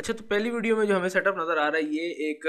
अच्छा तो पहली वीडियो में जो हमें सेटअप नज़र आ रहा है ये एक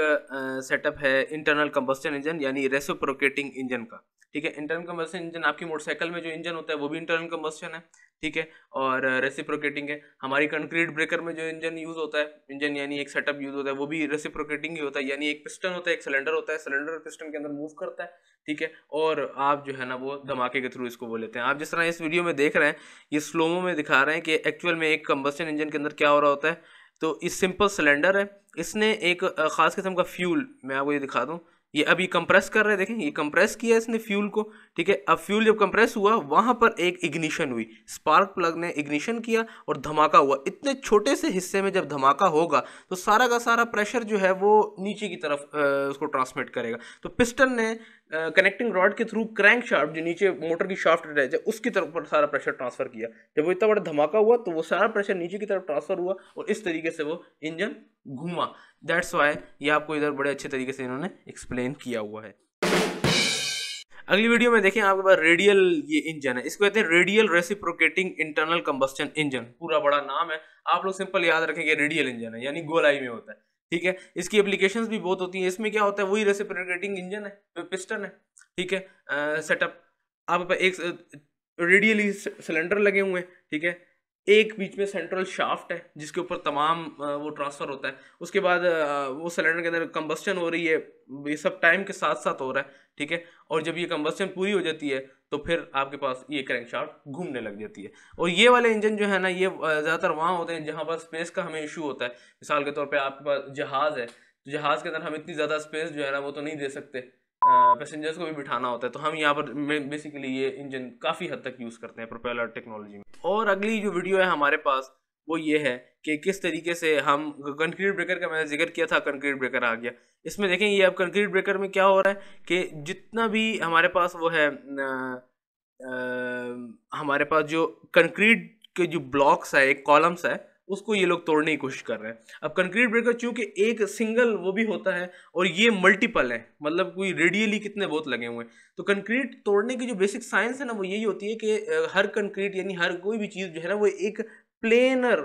सेटअप है इंटरनल कंबस्टन इंजन यानी रेसोप्रोकेटिंग इंजन का ठीक है इंटरनल कम्बस्टन इंजन आपकी मोटरसाइकिल में जो इंजन होता है वो भी इंटरनल कम्बस्टन है ठीक है और रेसिप्रोकेटिंग है हमारी कंक्रीट ब्रेकर में जो इंजन यूज़ होता है इंजन यानी एक सेटअप यूज़ होता है वो भी रेसिप्रोकेटिंग ही होता है यानी एक पिस्टन होता है एक सिलेंडर होता है सिलेंडर पिस्टन के अंदर मूव करता है ठीक है और आप जो है ना वो धमाके के थ्रू इसको वो लेते हैं आप जिस तरह इस वीडियो में देख रहे हैं ये स्लोमो में दिखा रहे हैं कि एक्चुअल में एक कंबस्टन इंजन के अंदर क्या हो रहा होता है तो इस सिंपल सिलेंडर है इसने एक ख़ास किस्म का फ्यूल मैं आपको ये दिखा दूँ ये अभी कंप्रेस कर रहे हैं देखें ये कंप्रेस किया इसने फ्यूल को ठीक है अब फ्यूल जब कंप्रेस हुआ वहाँ पर एक इग्निशन हुई स्पार्क प्लग ने इग्निशन किया और धमाका हुआ इतने छोटे से हिस्से में जब धमाका होगा तो सारा का सारा प्रेशर जो है वो नीचे की तरफ उसको ट्रांसमिट करेगा तो पिस्टन ने कनेक्टिंग रॉड के थ्रू क्रैंक शाफ्ट जो नीचे मोटर की शाफ्ट रह जाए उसकी तरफ पर सारा प्रेशर ट्रांसफर किया जब वो इतना बड़ा धमाका हुआ तो वो सारा प्रेशर नीचे की तरफ ट्रांसफर हुआ और इस तरीके से वो इंजन घूमा दैट्स वाई ये आपको इधर बड़े अच्छे तरीके से इन्होंने एक्सप्लेन किया हुआ है अगली वीडियो में देखें आपके पास रेडियल ये इंजन है इसको कहते हैं radial reciprocating internal combustion engine पूरा बड़ा नाम है आप लोग सिंपल याद रखेंगे रेडियल इंजन है यानी गोलाई में होता है ठीक है इसकी एप्लीकेशंस भी बहुत होती हैं इसमें क्या होता है वही रेसिप्रोकेटिंग इंजन है पिस्टन है ठीक है सेटअप आप एक रेडियली सिलेंडर लगे हुए हैं ठीक है एक बीच में सेंट्रल शाफ्ट है जिसके ऊपर तमाम वो ट्रांसफ़र होता है उसके बाद वो सिलेंडर के अंदर कंबस्टन हो रही है ये सब टाइम के साथ साथ हो रहा है ठीक है और जब ये कंबस्टन पूरी हो जाती है तो फिर आपके पास ये क्रैंक शाफ्ट घूमने लग जाती है और ये वाले इंजन जो है ना ये ज़्यादातर वहाँ होते हैं जहाँ पर स्पेस का हमें इशू होता है मिसाल के तौर पर आपके पास जहाज़ है तो जहाज़ के अंदर हम इतनी ज़्यादा स्पेस जो है ना वो तो नहीं दे सकते पैसेंजर्स को भी बिठाना होता है तो हम यहाँ पर बेसिकली ये इंजन काफ़ी हद तक यूज़ करते हैं प्रोपेलर टेक्नोलॉजी में और अगली जो वीडियो है हमारे पास वो ये है कि किस तरीके से हम कंक्रीट ब्रेकर का मैंने जिक्र किया था कंक्रीट ब्रेकर आ गया इसमें देखें ये अब कंक्रीट ब्रेकर में क्या हो रहा है कि जितना भी हमारे पास वो है आ, आ, हमारे पास जो कंक्रीट के जो ब्लॉक्स है एक कॉलम्स है उसको ये लोग तोड़ने की कोशिश कर रहे हैं अब कंक्रीट ब्रेकर चूंकि एक सिंगल वो भी होता है और ये मल्टीपल है मतलब कोई रेडियली कितने बहुत लगे हुए हैं तो कंक्रीट तोड़ने की जो बेसिक साइंस है ना वो यही होती है कि हर कंक्रीट यानी हर कोई भी चीज़ जो है ना वो एक प्लेनर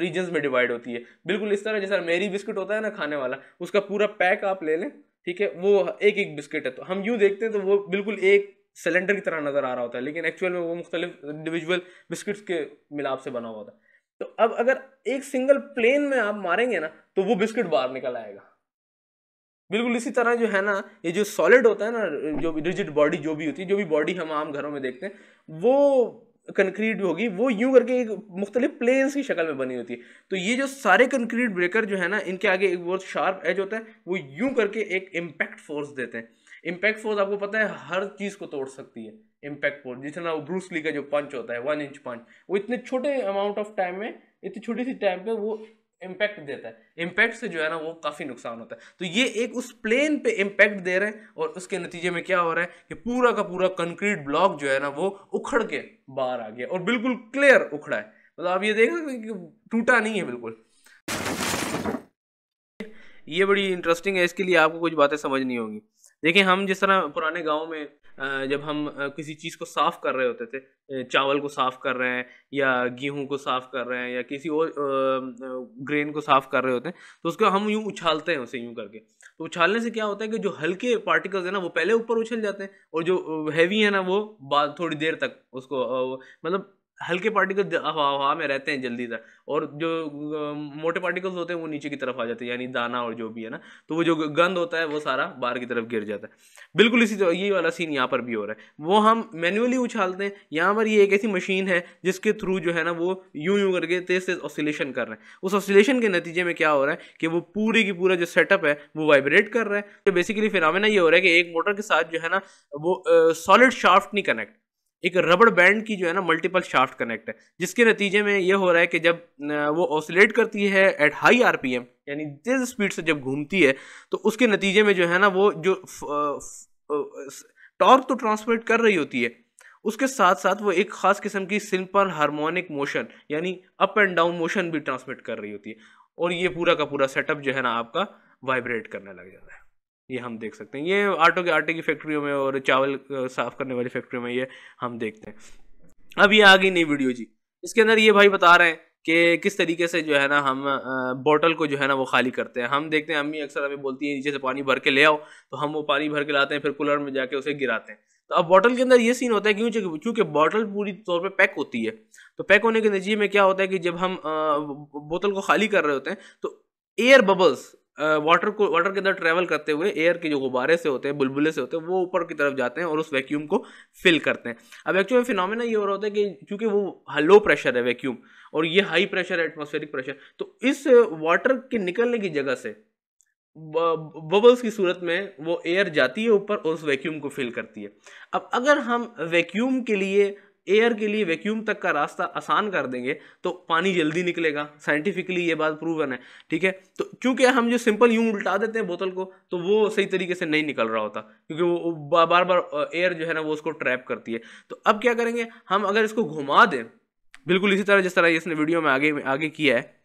रीजन्स में डिवाइड होती है बिल्कुल इस तरह जैसा मेरी बिस्किट होता है ना खाने वाला उसका पूरा पैक आप ले लें ठीक है वो एक एक बिस्किट है तो हम यूँ देखते हैं तो वो बिल्कुल एक सिलेंडर की तरह नज़र आ रहा होता है लेकिन एक्चुअल में वो मुख्तलिफ इंडिविजुअल बिस्किट्स के मिलाप से बना हुआ होता है तो अब अगर एक सिंगल प्लेन में आप मारेंगे ना तो वो बिस्किट बाहर निकल आएगा बिल्कुल इसी तरह जो है ना ये जो सॉलिड होता है ना जो रिजिड बॉडी जो भी होती है जो भी बॉडी हम आम घरों में देखते हैं वो कंक्रीट होगी वो यूं करके एक मुख्तलिफ प्लेन्स की शक्ल में बनी होती है तो ये जो सारे कंक्रीट ब्रेकर जो है ना इनके आगे एक बहुत शार्प एज होता है वो यूं करके एक इम्पैक्ट फोर्स देते हैं इम्पैक्ट फोर्स आपको पता है हर चीज़ को तोड़ सकती है इम्पैक्ट फोर्स जितना ब्रूस ली का जो पंच होता है वन इंच पंच वो इतने छोटे अमाउंट ऑफ टाइम में इतनी छोटी सी टाइम पे वो इम्पैक्ट देता है इम्पैक्ट से जो है ना वो काफ़ी नुकसान होता है तो ये एक उस प्लेन पे इम्पैक्ट दे रहे हैं और उसके नतीजे में क्या हो रहा है कि पूरा का पूरा कंक्रीट ब्लॉक जो है ना वो उखड़ के बाहर आ गया और बिल्कुल क्लियर उखड़ा है मतलब आप ये देख सकते हैं कि टूटा नहीं है बिल्कुल ये बड़ी इंटरेस्टिंग है इसके लिए आपको कुछ बातें समझनी होगी देखिए हम जिस तरह पुराने गाँव में जब हम किसी चीज़ को साफ़ कर रहे होते थे चावल को साफ़ कर रहे हैं या गेहूं को साफ़ कर रहे हैं या किसी और ग्रेन को साफ़ कर रहे होते हैं तो उसको हम यूँ उछालते हैं उसे यूँ करके तो उछालने से क्या होता है कि जो हल्के पार्टिकल्स हैं ना वो पहले ऊपर उछल जाते हैं और जो हैवी है ना वो बाद थोड़ी देर तक उसको मतलब हल्के पार्टिकल हवा हवा में रहते हैं जल्दी तक और जो मोटे पार्टिकल्स होते हैं वो नीचे की तरफ आ जाते हैं यानी दाना और जो भी है ना तो वो जो गंद होता है वो सारा बाहर की तरफ गिर जाता है बिल्कुल इसी तरह ये वाला सीन यहाँ पर भी हो रहा है वो हम मैनुअली उछालते हैं यहाँ पर ये एक ऐसी मशीन है जिसके थ्रू जो है ना वो यूं यूं करके तेज तेज ऑसिलेशन कर रहे हैं उस ऑसिलेशन के नतीजे में क्या हो रहा है कि वो पूरी की पूरा जो सेटअप है वो वाइब्रेट कर रहा है तो बेसिकली फिर ये हो रहा है कि एक मोटर के साथ जो है ना वो सॉलिड शाफ्ट नहीं कनेक्ट एक रबड़ बैंड की जो है ना मल्टीपल शाफ्ट कनेक्ट है जिसके नतीजे में ये हो रहा है कि जब वो ऑसिलेट करती है एट हाई आरपीएम यानी तेज स्पीड से जब घूमती है तो उसके नतीजे में जो है ना वो जो टॉर्क तो ट्रांसमिट कर रही होती है उसके साथ साथ वो एक ख़ास किस्म की सिंपल हारमोनिक मोशन यानी अप एंड डाउन मोशन भी ट्रांसमिट कर रही होती है और ये पूरा का पूरा सेटअप जो है ना आपका वाइब्रेट करने लग जाता है ये हम देख सकते हैं ये आटो के आटे की फैक्ट्रियों में और चावल साफ़ करने वाली फैक्ट्रियों में ये हम देखते हैं अब ये आ गई नई वीडियो जी इसके अंदर ये भाई बता रहे हैं कि किस तरीके से जो है ना हम बोतल को जो है ना वो खाली करते हैं हम देखते हैं अम्मी अक्सर हमें बोलती है नीचे से पानी भर के ले आओ तो हम वो पानी भर के लाते हैं फिर कूलर में जाके उसे गिराते हैं तो अब बॉटल के अंदर ये सीन होता है क्यों क्योंकि बॉटल पूरी तौर पे पैक होती है तो पैक होने के नतीजे में क्या होता है कि जब हम बोतल को खाली कर रहे होते हैं तो एयर बबल्स वाटर को वाटर के अंदर ट्रैवल करते हुए एयर के जो गुब्बारे से होते हैं बुलबुले से होते हैं वो ऊपर की तरफ जाते हैं और उस वैक्यूम को फिल करते हैं अब एक्चुअली फिनोमिना ये हो रहा होता है कि क्योंकि वो लो प्रेशर है वैक्यूम और ये हाई प्रेशर है एटमोस्फेरिक प्रेशर तो इस वाटर के निकलने की जगह से बबल्स की सूरत में वो एयर जाती है ऊपर और उस वैक्यूम को फिल करती है अब अगर हम वैक्यूम के लिए एयर के लिए वैक्यूम तक का रास्ता आसान कर देंगे तो पानी जल्दी निकलेगा साइंटिफिकली ये बात प्रूवन है ठीक है तो क्योंकि हम जो सिंपल यूं उल्टा देते हैं बोतल को तो वो सही तरीके से नहीं निकल रहा होता क्योंकि वो बार बार एयर जो है ना वो उसको ट्रैप करती है तो अब क्या करेंगे हम अगर इसको घुमा दें बिल्कुल इसी तरह जिस तरह इसने वीडियो में आगे आगे किया है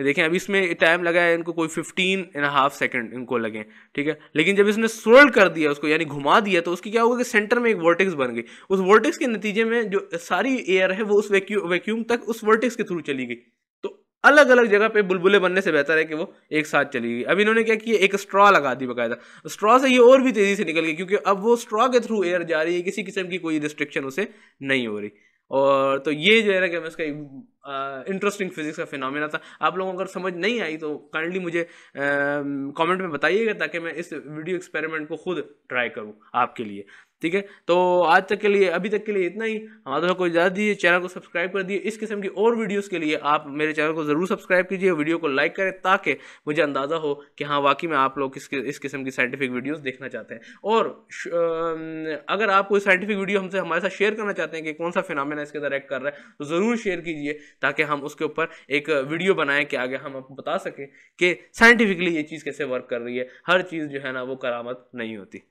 ये देखें अभी इसमें टाइम लगा है इनको कोई फिफ्टीन एंड हाफ सेकेंड इनको लगे ठीक है लेकिन जब इसने सोल्ड कर दिया उसको यानी घुमा दिया तो उसकी क्या होगा कि सेंटर में एक वर्टिक्स बन गई उस वर्टिक्स के नतीजे में जो सारी एयर है वो उस वैक्यू वैक्यूम तक उस वर्टिक्स के थ्रू चली गई तो अलग अलग जगह पे बुलबुले बनने से बेहतर है कि वो एक साथ चली गई अब इन्होंने क्या किया एक स्ट्रॉ लगा दी बकायदा स्ट्रॉ से ये और भी तेज़ी से निकल गई क्योंकि अब वो स्ट्रॉ के थ्रू एयर जा रही है किसी किस्म की कोई रिस्ट्रिक्शन उसे नहीं हो रही और तो ये जो है ना कि मैं उसका इंटरेस्टिंग फिजिक्स का फिनमिना था आप लोगों को अगर समझ नहीं आई तो काइंडली मुझे कमेंट में बताइएगा ताकि मैं इस वीडियो एक्सपेरिमेंट को खुद ट्राई करूँ आपके लिए ठीक है तो आज तक के लिए अभी तक के लिए इतना ही हमारे दोस्तों को इजाज़त दीजिए चैनल को सब्सक्राइब कर दिए इस किस्म की और वीडियोस के लिए आप मेरे चैनल को ज़रूर सब्सक्राइब कीजिए वीडियो को लाइक करें ताकि मुझे अंदाज़ा हो कि हाँ वाकई में आप लोग किस इस किस्म की साइंटिफिक वीडियोज़ देखना चाहते हैं और अगर आप कोई साइंटिफिक वीडियो हमसे हमारे साथ शेयर करना चाहते हैं कि कौन सा फिनमिना इसके अंदर एक्ट कर रहा है तो ज़रूर शेयर कीजिए ताकि हम उसके ऊपर एक वीडियो बनाएँ कि आगे हम आपको बता सकें कि साइंटिफिकली ये चीज़ कैसे वर्क कर रही है हर चीज़ जो है ना वो करामत नहीं होती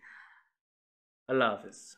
Allah Hafiz.